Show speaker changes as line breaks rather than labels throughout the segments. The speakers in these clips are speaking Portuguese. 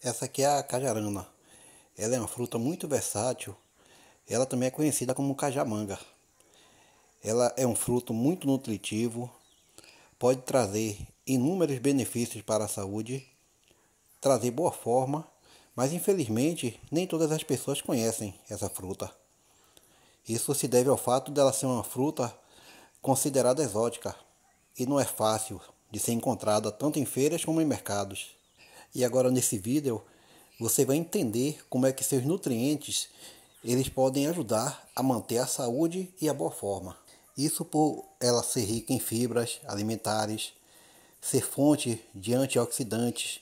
Essa aqui é a cajarana. Ela é uma fruta muito versátil. Ela também é conhecida como cajamanga. Ela é um fruto muito nutritivo, pode trazer inúmeros benefícios para a saúde, trazer boa forma, mas infelizmente nem todas as pessoas conhecem essa fruta. Isso se deve ao fato dela ser uma fruta considerada exótica e não é fácil de ser encontrada tanto em feiras como em mercados. E agora nesse vídeo você vai entender como é que seus nutrientes eles podem ajudar a manter a saúde e a boa forma. Isso por ela ser rica em fibras alimentares, ser fonte de antioxidantes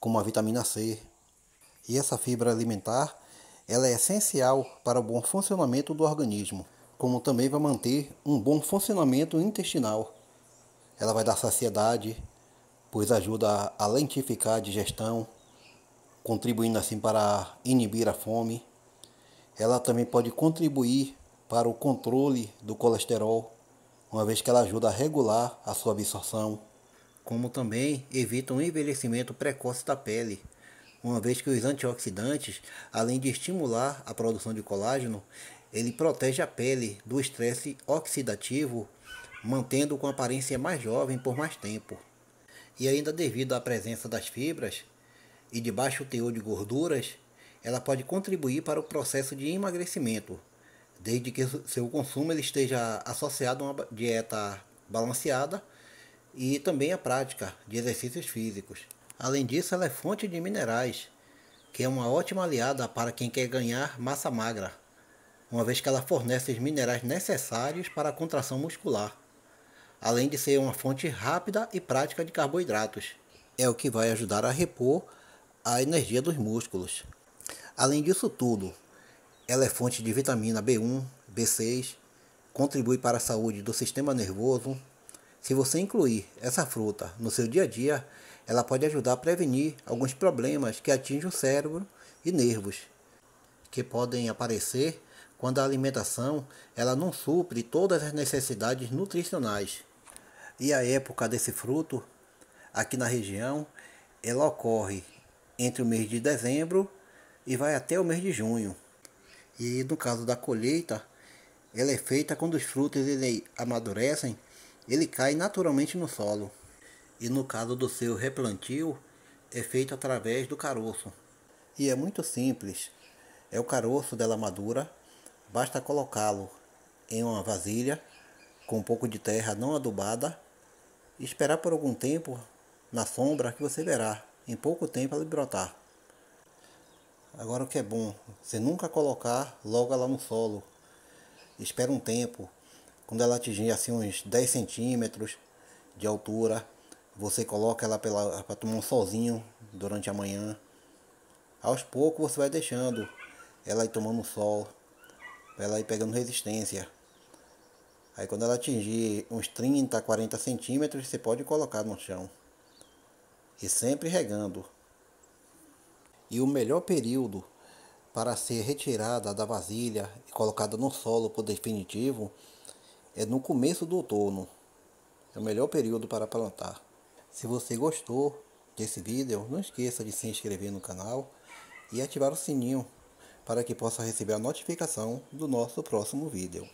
como a vitamina C. E essa fibra alimentar, ela é essencial para o bom funcionamento do organismo, como também vai manter um bom funcionamento intestinal. Ela vai dar saciedade, pois ajuda a lentificar a digestão, contribuindo assim para inibir a fome. Ela também pode contribuir para o controle do colesterol, uma vez que ela ajuda a regular a sua absorção, como também evita o um envelhecimento precoce da pele, uma vez que os antioxidantes, além de estimular a produção de colágeno, ele protege a pele do estresse oxidativo, mantendo com aparência mais jovem por mais tempo e ainda devido à presença das fibras e de baixo teor de gorduras, ela pode contribuir para o processo de emagrecimento, desde que seu consumo esteja associado a uma dieta balanceada e também a prática de exercícios físicos. Além disso, ela é fonte de minerais, que é uma ótima aliada para quem quer ganhar massa magra, uma vez que ela fornece os minerais necessários para a contração muscular além de ser uma fonte rápida e prática de carboidratos. É o que vai ajudar a repor a energia dos músculos. Além disso tudo, ela é fonte de vitamina B1, B6, contribui para a saúde do sistema nervoso. Se você incluir essa fruta no seu dia a dia, ela pode ajudar a prevenir alguns problemas que atingem o cérebro e nervos, que podem aparecer quando a alimentação ela não supre todas as necessidades nutricionais e a época desse fruto aqui na região, ela ocorre entre o mês de dezembro e vai até o mês de junho. E no caso da colheita, ela é feita quando os frutos ele amadurecem, ele cai naturalmente no solo. E no caso do seu replantio, é feito através do caroço. E é muito simples. É o caroço dela madura, basta colocá-lo em uma vasilha com um pouco de terra não adubada e esperar por algum tempo na sombra que você verá em pouco tempo ela brotar. Agora o que é bom, você nunca colocar logo ela no solo. Espera um tempo, quando ela atingir assim uns 10 centímetros de altura, você coloca ela para tomar um solzinho durante a manhã. Aos poucos você vai deixando ela ir tomando sol, ela ir pegando resistência. Aí quando ela atingir uns 30, 40 centímetros, você pode colocar no chão. E sempre regando. E o melhor período para ser retirada da vasilha e colocada no solo por definitivo é no começo do outono. É o melhor período para plantar. Se você gostou desse vídeo, não esqueça de se inscrever no canal e ativar o sininho para que possa receber a notificação do nosso próximo vídeo.